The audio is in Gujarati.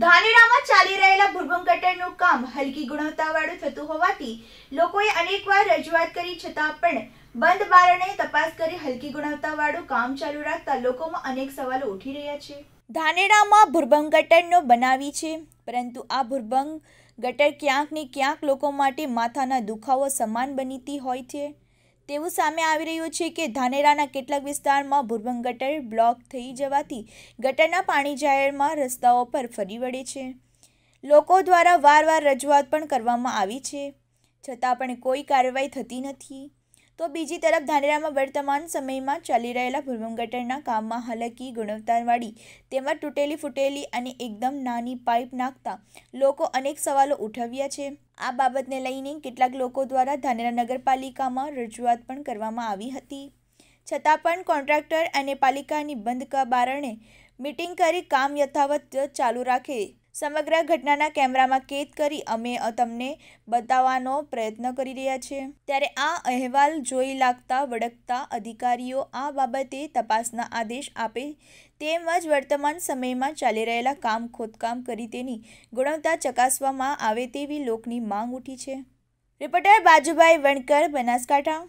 ધાનેરામાં ચાલી રહેલા ભૂર્ગમ ગટરનું કામ હલકી ગુણવત્તાવાળું થતું હોવાથી લોકોએ અનેકવાર રજૂઆત કરી છતાં પણ બંધ બારણે તપાસ કરી હલકી ગુણવત્તાવાળું કામ ચાલુ રાખતા લોકોમાં અનેક સવાલો ઉઠી રહ્યા છે ધાનેરામાં ભૂર્ભંગ ગટરનો બનાવી છે પરંતુ આ ભૂર્ભંગ ગટર ક્યાંક ને ક્યાંક લોકો માટે માથાના દુખાવો સમાન બનીતી હોય છે તેવું સામે આવી રહ્યું છે કે ધાનેરાના કેટલાક વિસ્તારમાં ભૂરભંગ ગટર બ્લોક થઈ જવાથી ગટરના પાણી જાહેરમાં રસ્તાઓ પર ફરી વળે છે લોકો દ્વારા વારવાર રજૂઆત પણ કરવામાં આવી છે છતાં પણ કોઈ કાર્યવાહી થતી નથી તો બીજી તરફ ધાનેરામાં વર્તમાન સમયમાં ચાલી રહેલા ભૂર્ગમ કામમાં હલકી ગુણવત્તાવાળી તેમાં તૂટેલી ફૂટેલી અને એકદમ નાની પાઇપ નાખતા લોકો અનેક સવાલો ઉઠાવ્યા છે આ બાબતને લઈને કેટલાક લોકો દ્વારા ધાનેરા નગરપાલિકામાં રજૂઆત પણ કરવામાં આવી હતી છતાં પણ કોન્ટ્રાક્ટર અને પાલિકાની બંધ કબારણે મિટિંગ કરી કામ યથાવત ચાલુ રાખે સમગ્ર ઘટનાના કેમેરામાં કેદ કરી અમે તમને બતાવવાનો પ્રયત્ન કરી રહ્યા છીએ ત્યારે આ અહેવાલ જોઈ લાગતા વડકતા અધિકારીઓ આ બાબતે તપાસના આદેશ આપે તેમજ વર્તમાન સમયમાં ચાલી રહેલા કામ ખોદકામ કરી તેની ગુણવત્તા ચકાસવામાં આવે તેવી લોકની માંગ ઉઠી છે રિપોર્ટર બાજુભાઈ વણકર બનાસકાંઠા